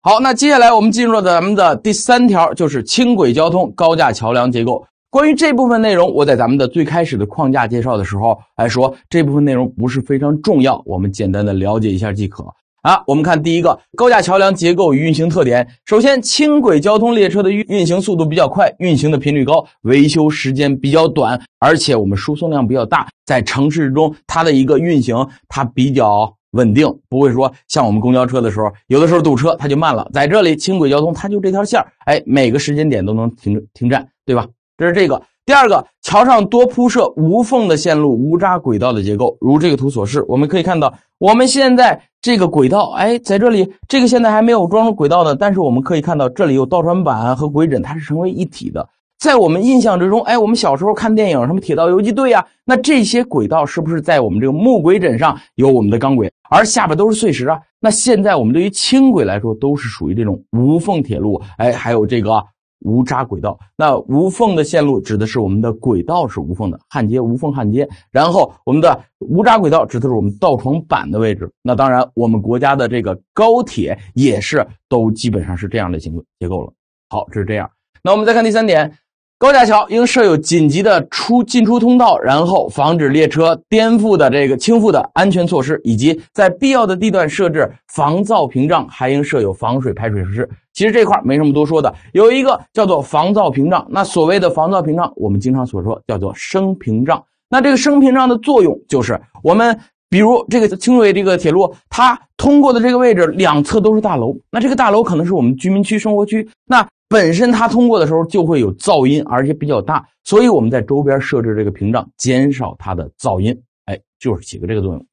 好，那接下来我们进入咱们的第三条，就是轻轨交通高架桥梁结构。关于这部分内容，我在咱们的最开始的框架介绍的时候来说，这部分内容不是非常重要，我们简单的了解一下即可。啊，我们看第一个高架桥梁结构与运行特点。首先，轻轨交通列车的运运行速度比较快，运行的频率高，维修时间比较短，而且我们输送量比较大，在城市中它的一个运行它比较。稳定不会说像我们公交车的时候，有的时候堵车它就慢了，在这里轻轨交通它就这条线儿，哎，每个时间点都能停停站，对吧？这是这个第二个，桥上多铺设无缝的线路、无渣轨道的结构，如这个图所示，我们可以看到我们现在这个轨道，哎，在这里这个现在还没有装入轨道的，但是我们可以看到这里有倒转板和轨枕，它是成为一体的。在我们印象之中，哎，我们小时候看电影什么铁道游击队啊，那这些轨道是不是在我们这个木轨枕上有我们的钢轨？而下边都是碎石啊，那现在我们对于轻轨来说，都是属于这种无缝铁路，哎，还有这个无渣轨道。那无缝的线路指的是我们的轨道是无缝的，焊接无缝焊接。然后我们的无渣轨道指的是我们道床板的位置。那当然，我们国家的这个高铁也是都基本上是这样的结构结构了。好，这是这样。那我们再看第三点。高架桥应设有紧急的出进出通道，然后防止列车颠覆的这个倾覆的安全措施，以及在必要的地段设置防噪屏障，还应设有防水排水设施。其实这块儿没什么多说的，有一个叫做防噪屏障。那所谓的防噪屏障，我们经常所说叫做声屏障。那这个声屏障的作用就是，我们比如这个轻轨这个铁路，它通过的这个位置两侧都是大楼，那这个大楼可能是我们居民区、生活区，那。本身它通过的时候就会有噪音，而且比较大，所以我们在周边设置这个屏障，减少它的噪音，哎，就是起个这个作用。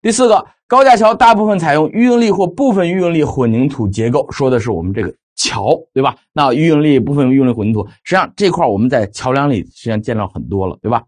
第四个，高架桥大部分采用预应力或部分预应力混凝土结构，说的是我们这个桥，对吧？那预应力部分预应力混凝土，实际上这块我们在桥梁里实际上见到很多了，对吧？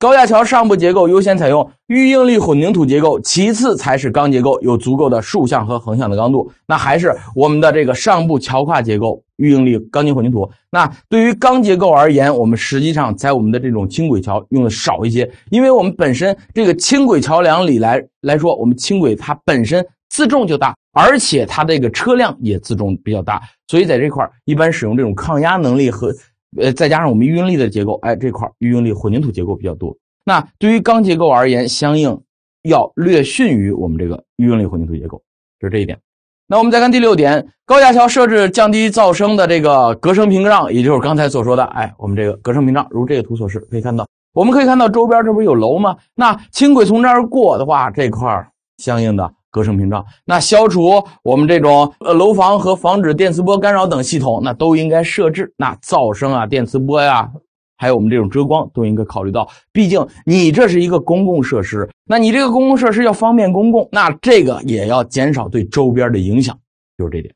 高架桥上部结构优先采用预应力混凝土结构，其次才是钢结构，有足够的竖向和横向的刚度。那还是我们的这个上部桥跨结构，预应力钢筋混凝土。那对于钢结构而言，我们实际上在我们的这种轻轨桥用的少一些，因为我们本身这个轻轨桥梁里来来说，我们轻轨它本身自重就大，而且它这个车辆也自重比较大，所以在这块儿一般使用这种抗压能力和。呃，再加上我们预应力的结构，哎，这块预应力混凝土结构比较多。那对于钢结构而言，相应要略逊于我们这个预应力混凝土结构，就是这一点。那我们再看第六点，高架桥设置降低噪声的这个隔声屏障，也就是刚才所说的，哎，我们这个隔声屏障，如这个图所示，可以看到，我们可以看到周边这不是有楼吗？那轻轨从这儿过的话，这块儿相应的。隔声屏障，那消除我们这种呃楼房和防止电磁波干扰等系统，那都应该设置。那噪声啊、电磁波呀，还有我们这种遮光都应该考虑到。毕竟你这是一个公共设施，那你这个公共设施要方便公共，那这个也要减少对周边的影响，就是这点。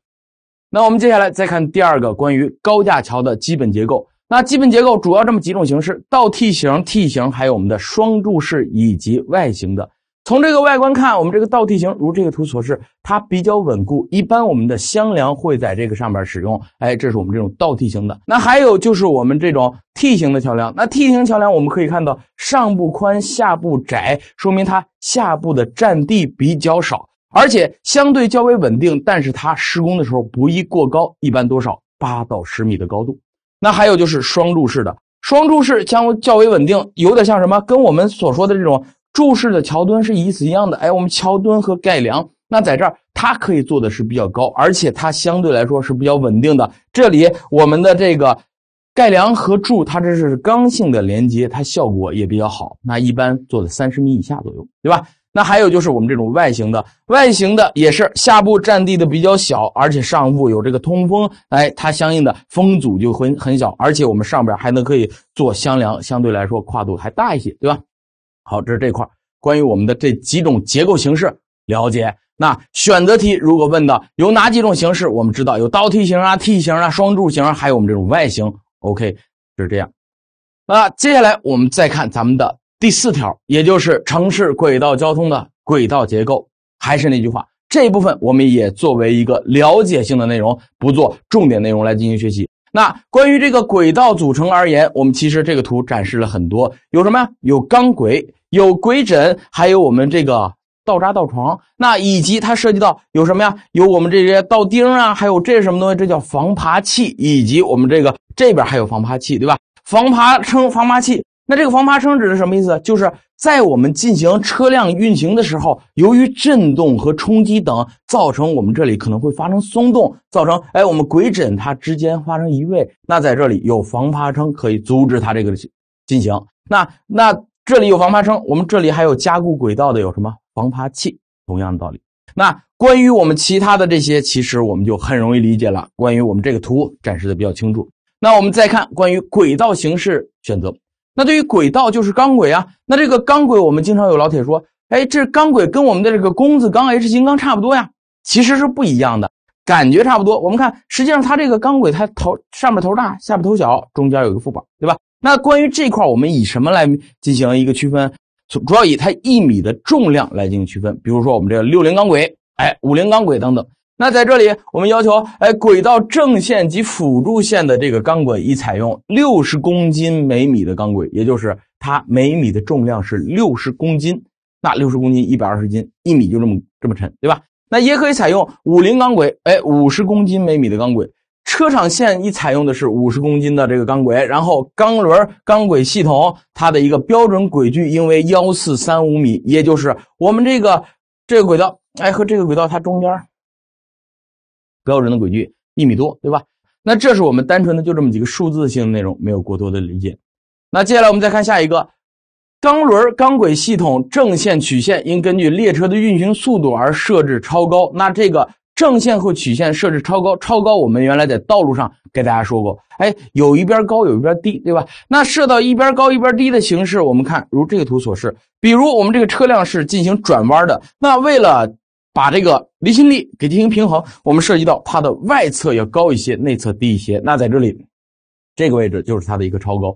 那我们接下来再看第二个关于高架桥的基本结构。那基本结构主要这么几种形式：倒梯形、梯形，还有我们的双柱式以及外形的。从这个外观看，我们这个倒梯形，如这个图所示，它比较稳固。一般我们的箱梁会在这个上面使用。哎，这是我们这种倒梯形的。那还有就是我们这种 T 型的桥梁。那 T 型桥梁我们可以看到上部宽，下部窄，说明它下部的占地比较少，而且相对较为稳定。但是它施工的时候不宜过高，一般多少八到十米的高度。那还有就是双柱式的，双柱式将较为稳定，有点像什么？跟我们所说的这种。柱式的桥墩是与此一样的，哎，我们桥墩和盖梁，那在这儿它可以做的是比较高，而且它相对来说是比较稳定的。这里我们的这个盖梁和柱，它这是刚性的连接，它效果也比较好。那一般做的三十米以下左右，对吧？那还有就是我们这种外形的，外形的也是下部占地的比较小，而且上部有这个通风，哎，它相应的风阻就很很小，而且我们上边还能可以做箱梁，相对来说跨度还大一些，对吧？好，这是这块关于我们的这几种结构形式了解。那选择题如果问到有哪几种形式，我们知道有倒梯形啊、梯形啊、双柱形，还有我们这种外形。OK，就是这样。那接下来我们再看咱们的第四条，也就是城市轨道交通的轨道结构。还是那句话，这部分我们也作为一个了解性的内容，不做重点内容来进行学习。那关于这个轨道组成而言，我们其实这个图展示了很多，有什么呀？有钢轨，有轨枕，还有我们这个道砟道床。那以及它涉及到有什么呀？有我们这些道钉啊，还有这是什么东西？这叫防爬器，以及我们这个这边还有防爬器，对吧？防爬撑、防爬器。那这个防爬撑指的什么意思？就是在我们进行车辆运行的时候，由于震动和冲击等，造成我们这里可能会发生松动，造成哎我们轨枕它之间发生移位。那在这里有防爬撑可以阻止它这个进行。那那这里有防爬撑，我们这里还有加固轨道的有什么防爬器，同样的道理。那关于我们其他的这些，其实我们就很容易理解了。关于我们这个图展示的比较清楚。那我们再看关于轨道形式选择。那对于轨道就是钢轨啊，那这个钢轨我们经常有老铁说，哎，这钢轨跟我们的这个工字钢 H 型钢差不多呀，其实是不一样的，感觉差不多。我们看，实际上它这个钢轨它头上面头大，下面头小，中间有一个副板，对吧？那关于这块，我们以什么来进行一个区分？主要以它一米的重量来进行区分，比如说我们这个六零钢轨，哎，五零钢轨等等。那在这里，我们要求，哎，轨道正线及辅助线的这个钢轨已采用六十公斤每米的钢轨，也就是它每米的重量是六十公斤。那六十公斤一百二十斤，一米就这么这么沉，对吧？那也可以采用五零钢轨，哎，五十公斤每米的钢轨。车场线已采用的是五十公斤的这个钢轨，然后钢轮钢轨系统它的一个标准轨距，应为幺四三五米，也就是我们这个这个轨道，哎，和这个轨道它中间。标准的轨距一米多，对吧？那这是我们单纯的就这么几个数字性内容，没有过多的理解。那接下来我们再看下一个钢轮钢轨系统正线曲线应根据列车的运行速度而设置超高。那这个正线和曲线设置超高，超高我们原来在道路上给大家说过，哎，有一边高有一边低，对吧？那设到一边高一边低的形式，我们看如这个图所示。比如我们这个车辆是进行转弯的，那为了把这个离心力给进行平衡，我们涉及到它的外侧要高一些，内侧低一些。那在这里，这个位置就是它的一个超高。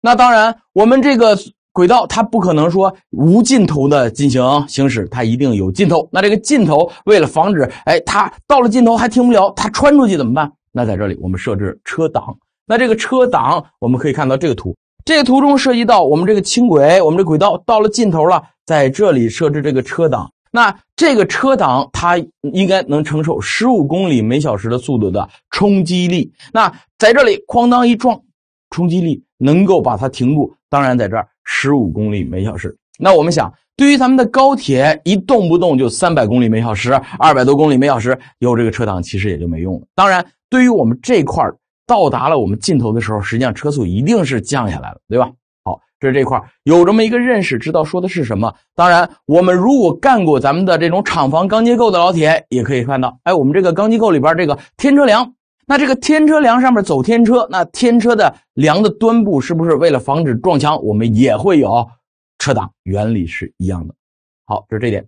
那当然，我们这个轨道它不可能说无尽头的进行行驶，它一定有尽头。那这个尽头，为了防止，哎，它到了尽头还停不了，它穿出去怎么办？那在这里我们设置车挡。那这个车挡，我们可以看到这个图，这个图中涉及到我们这个轻轨，我们这轨道到了尽头了，在这里设置这个车挡。那这个车挡它应该能承受十五公里每小时的速度的冲击力。那在这里哐当一撞，冲击力能够把它停住。当然，在这儿十五公里每小时。那我们想，对于咱们的高铁，一动不动就三百公里每小时、二百多公里每小时，有这个车挡其实也就没用了。当然，对于我们这块到达了我们尽头的时候，实际上车速一定是降下来了，对吧？这是这块有这么一个认识，知道说的是什么。当然，我们如果干过咱们的这种厂房钢结构的老铁，也可以看到，哎，我们这个钢结构里边这个天车梁，那这个天车梁上面走天车，那天车的梁的端部是不是为了防止撞墙，我们也会有车挡，原理是一样的。好，这是这点。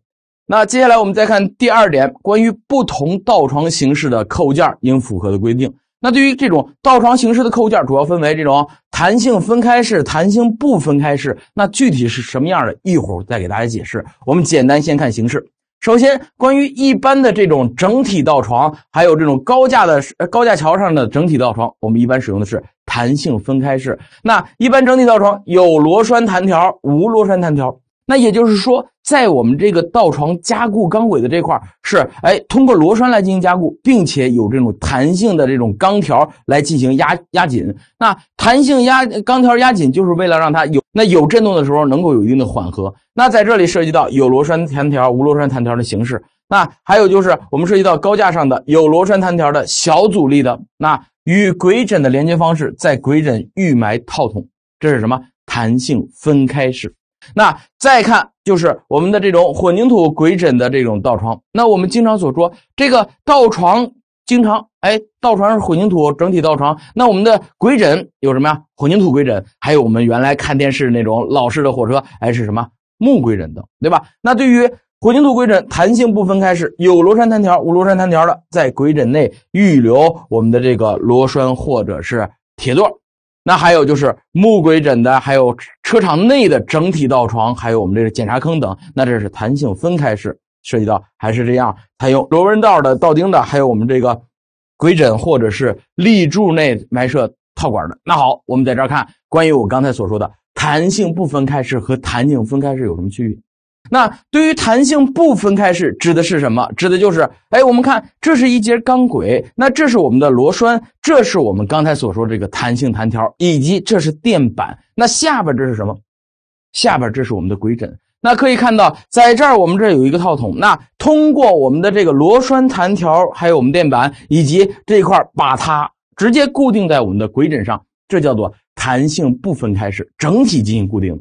那接下来我们再看第二点，关于不同倒床形式的扣件应符合的规定。那对于这种倒床形式的扣件，主要分为这种弹性分开式、弹性不分开式。那具体是什么样的，一会儿再给大家解释。我们简单先看形式。首先，关于一般的这种整体倒床，还有这种高架的高架桥上的整体倒床，我们一般使用的是弹性分开式。那一般整体倒床有螺栓弹条，无螺栓弹条。那也就是说。在我们这个道床加固钢轨的这块是，哎，通过螺栓来进行加固，并且有这种弹性的这种钢条来进行压压紧。那弹性压钢条压紧，就是为了让它有那有震动的时候能够有一定的缓和。那在这里涉及到有螺栓弹条、无螺栓弹条的形式。那还有就是我们涉及到高架上的有螺栓弹条的小阻力的那与轨枕的连接方式，在轨枕预埋套筒，这是什么？弹性分开式。那再看就是我们的这种混凝土轨枕的这种倒床。那我们经常所说这个倒床，经常哎，倒床是混凝土整体倒床。那我们的轨枕有什么呀？混凝土轨枕，还有我们原来看电视那种老式的火车，哎，是什么木轨枕的，对吧？那对于混凝土轨枕，弹性部分开始有螺栓弹条，无螺栓弹条的，在轨枕内预留我们的这个螺栓或者是铁座。那还有就是木轨枕的，还有车场内的整体道床，还有我们这个检查坑等。那这是弹性分开式，涉及到还是这样？采用螺纹道的道钉的，还有我们这个轨枕或者是立柱内埋设套管的。那好，我们在这儿看，关于我刚才所说的弹性不分开式和弹性分开式有什么区别？那对于弹性不分开式指的是什么？指的就是，哎，我们看这是一节钢轨，那这是我们的螺栓，这是我们刚才所说这个弹性弹条，以及这是垫板。那下边这是什么？下边这是我们的轨枕。那可以看到，在这儿我们这有一个套筒。那通过我们的这个螺栓、弹条，还有我们垫板以及这一块，把它直接固定在我们的轨枕上，这叫做弹性不分开式，整体进行固定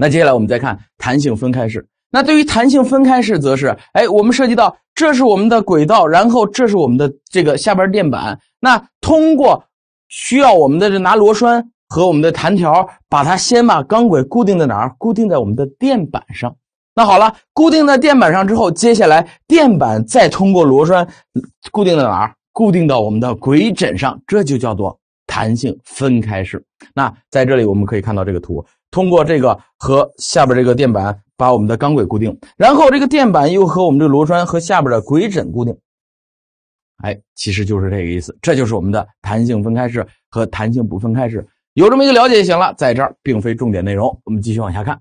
那接下来我们再看弹性分开式。那对于弹性分开式，则是，哎，我们涉及到这是我们的轨道，然后这是我们的这个下边垫板。那通过需要我们的这拿螺栓和我们的弹条，把它先把钢轨固定在哪儿？固定在我们的垫板上。那好了，固定在垫板上之后，接下来垫板再通过螺栓固定在哪儿？固定到我们的轨枕上。这就叫做弹性分开式。那在这里我们可以看到这个图。通过这个和下边这个垫板把我们的钢轨固定，然后这个垫板又和我们这个螺栓和下边的轨枕固定。哎，其实就是这个意思。这就是我们的弹性分开式和弹性不分开式，有这么一个了解就行了。在这儿并非重点内容，我们继续往下看。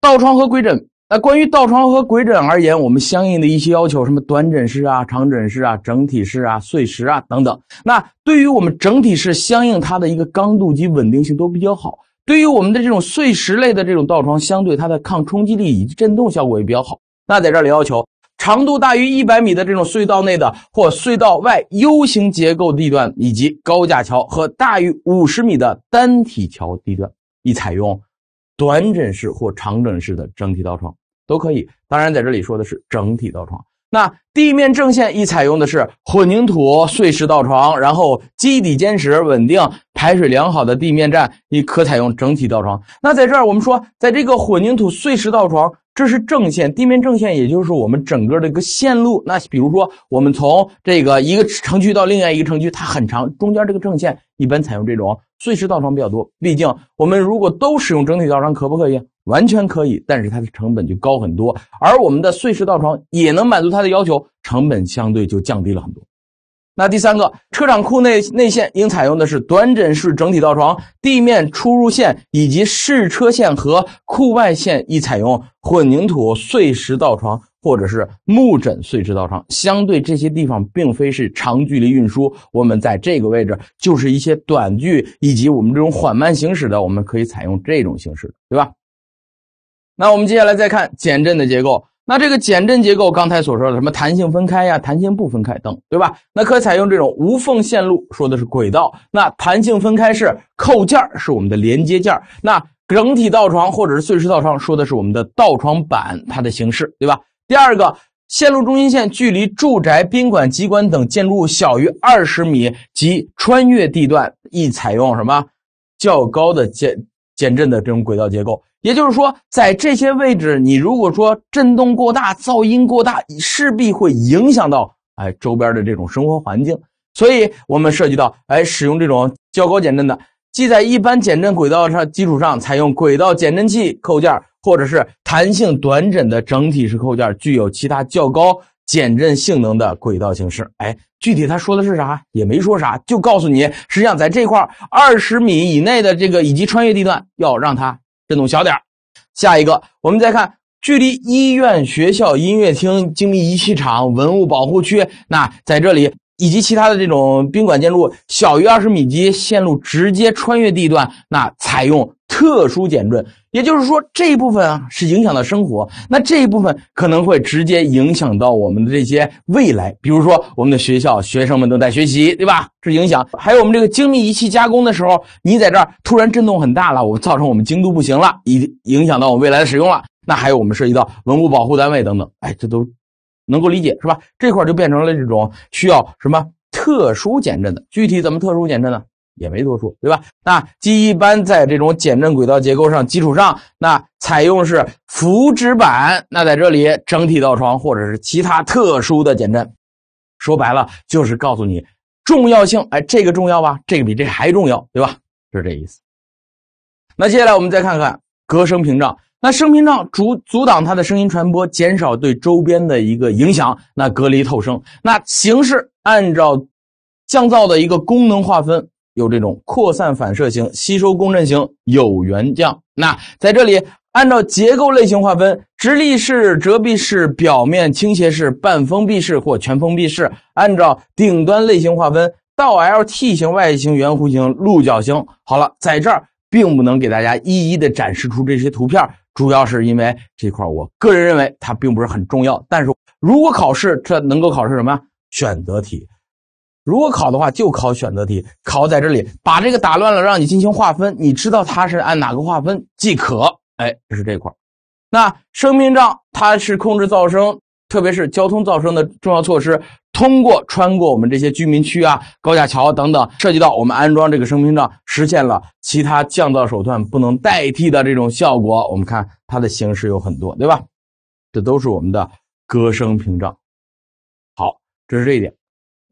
倒床和轨枕，那关于倒床和轨枕而言，我们相应的一些要求，什么短枕式啊、长枕式啊、整体式啊、碎石啊等等。那对于我们整体式，相应它的一个刚度及稳定性都比较好。对于我们的这种碎石类的这种道床，相对它的抗冲击力以及震动效果也比较好。那在这里要求，长度大于一百米的这种隧道内的或隧道外 U 型结构地段，以及高架桥和大于五十米的单体桥地段，宜采用短枕式或长枕式的整体倒床都可以。当然，在这里说的是整体倒床。那地面正线一采用的是混凝土碎石道床，然后基底坚实、稳定、排水良好的地面站，你可采用整体道床。那在这儿，我们说，在这个混凝土碎石道床，这是正线地面正线，也就是我们整个的一个线路。那比如说，我们从这个一个城区到另外一个城区，它很长，中间这个正线一般采用这种碎石道床比较多。毕竟，我们如果都使用整体道床，可不可以？完全可以，但是它的成本就高很多。而我们的碎石道床也能满足它的要求，成本相对就降低了很多。那第三个，车长库内内线应采用的是短枕式整体道床，地面出入线以及试车线和库外线应采用混凝土碎石道床或者是木枕碎石道床。相对这些地方并非是长距离运输，我们在这个位置就是一些短距以及我们这种缓慢行驶的，我们可以采用这种形式，对吧？那我们接下来再看减震的结构。那这个减震结构，刚才所说的什么弹性分开呀、弹性不分开等，对吧？那可采用这种无缝线路，说的是轨道。那弹性分开是扣件儿，是我们的连接件儿。那整体道床或者是碎石道床，说的是我们的道床板它的形式，对吧？第二个，线路中心线距离住宅、宾馆、机关等建筑物小于二十米及穿越地段，易采用什么较高的减减震的这种轨道结构。也就是说，在这些位置，你如果说震动过大、噪音过大，势必会影响到哎周边的这种生活环境。所以，我们涉及到哎使用这种较高减震的，即在一般减震轨道上基础上，采用轨道减震器扣件或者是弹性短枕的整体式扣件，具有其他较高减震性能的轨道形式。哎，具体他说的是啥也没说啥，就告诉你，实际上在这块二十米以内的这个以及穿越地段，要让它。震动小点儿。下一个，我们再看距离医院、学校、音乐厅、精密仪器厂、文物保护区，那在这里以及其他的这种宾馆建筑，小于二十米级线路直接穿越地段，那采用。特殊减震，也就是说这一部分啊是影响到生活，那这一部分可能会直接影响到我们的这些未来，比如说我们的学校，学生们都在学习，对吧？这影响，还有我们这个精密仪器加工的时候，你在这儿突然震动很大了，我造成我们精度不行了，影影响到我未来的使用了。那还有我们涉及到文物保护单位等等，哎，这都能够理解，是吧？这块就变成了这种需要什么特殊减震的，具体怎么特殊减震呢？也没多说，对吧？那一般在这种减震轨道结构上基础上，那采用是浮纸板。那在这里，整体道床或者是其他特殊的减震，说白了就是告诉你重要性。哎，这个重要吧？这个比这还重要，对吧？就是这意思。那接下来我们再看看隔声屏障。那声屏障阻阻挡它的声音传播，减少对周边的一个影响。那隔离透声。那形式按照降噪的一个功能划分。有这种扩散反射型、吸收共振型、有源降。那在这里，按照结构类型划分：直立式、折臂式、表面倾斜式、半封闭式或全封闭式；按照顶端类型划分：倒 L、T 型、外形、圆弧形、鹿角形。好了，在这儿并不能给大家一一的展示出这些图片，主要是因为这块，我个人认为它并不是很重要。但是，如果考试，这能够考试什么？选择题。如果考的话，就考选择题。考在这里，把这个打乱了，让你进行划分。你知道它是按哪个划分即可。哎，是这块儿。那声屏障它是控制噪声，特别是交通噪声的重要措施。通过穿过我们这些居民区啊、高架桥等等，涉及到我们安装这个声屏障，实现了其他降噪手段不能代替的这种效果。我们看它的形式有很多，对吧？这都是我们的歌声屏障。好，这是这一点。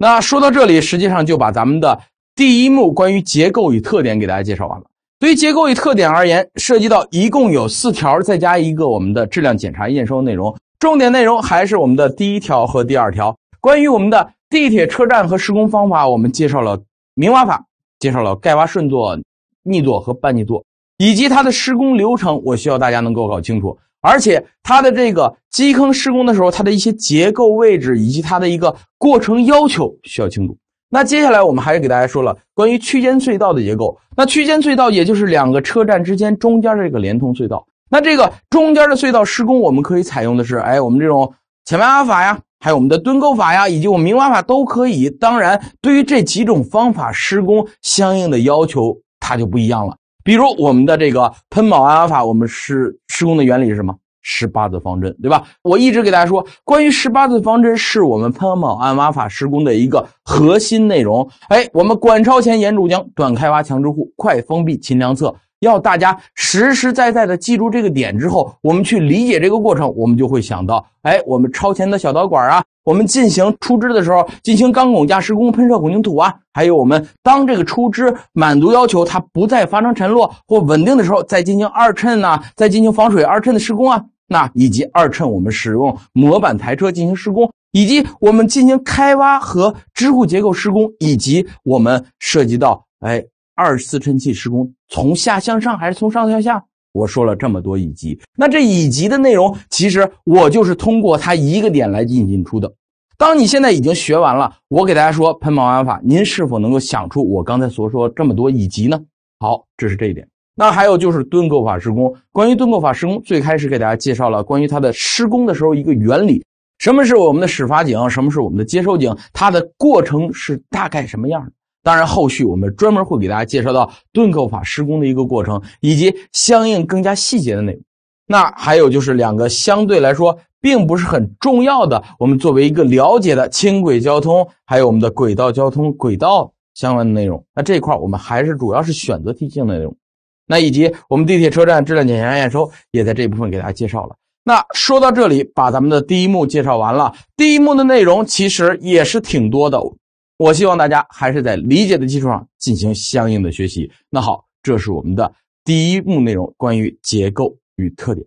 那说到这里，实际上就把咱们的第一幕关于结构与特点给大家介绍完了。对于结构与特点而言，涉及到一共有四条，再加一个我们的质量检查验收内容。重点内容还是我们的第一条和第二条。关于我们的地铁车站和施工方法，我们介绍了明挖法，介绍了盖挖顺作、逆作和半逆作，以及它的施工流程。我需要大家能够搞清楚。而且它的这个基坑施工的时候，它的一些结构位置以及它的一个过程要求需要清楚。那接下来我们还是给大家说了关于区间隧道的结构。那区间隧道也就是两个车站之间中间这个连通隧道。那这个中间的隧道施工，我们可以采用的是，哎，我们这种浅挖法呀，还有我们的蹲沟法呀，以及我们明挖法都可以。当然，对于这几种方法施工相应的要求，它就不一样了。比如我们的这个喷锚安挖法，我们施施工的原理是什么？十八字方针，对吧？我一直给大家说，关于十八字方针是我们喷锚安挖法施工的一个核心内容。哎，我们管超前沿主浆，短开挖，强支护，快封闭，勤量测。要大家实实在在的记住这个点之后，我们去理解这个过程，我们就会想到，哎，我们超前的小导管啊。我们进行出支的时候，进行钢拱架施工、喷射混凝土啊，还有我们当这个出支满足要求，它不再发生沉落或稳定的时候，再进行二衬啊，再进行防水二衬的施工啊，那以及二衬我们使用模板台车进行施工，以及我们进行开挖和支护结构施工，以及我们涉及到哎二次衬器施工，从下向上还是从上向下？我说了这么多乙级，那这乙级的内容，其实我就是通过它一个点来进进出的。当你现在已经学完了，我给大家说喷锚法，您是否能够想出我刚才所说这么多乙级呢？好，这是这一点。那还有就是盾构法施工，关于盾构法施工，最开始给大家介绍了关于它的施工的时候一个原理，什么是我们的始发井，什么是我们的接收井，它的过程是大概什么样的？当然，后续我们专门会给大家介绍到盾构法施工的一个过程，以及相应更加细节的内容。那还有就是两个相对来说并不是很重要的，我们作为一个了解的轻轨交通，还有我们的轨道交通轨道相关的内容。那这一块我们还是主要是选择题性的内容。那以及我们地铁车站质量检查验收也在这一部分给大家介绍了。那说到这里，把咱们的第一幕介绍完了。第一幕的内容其实也是挺多的。我希望大家还是在理解的基础上进行相应的学习。那好，这是我们的第一幕内容，关于结构与特点。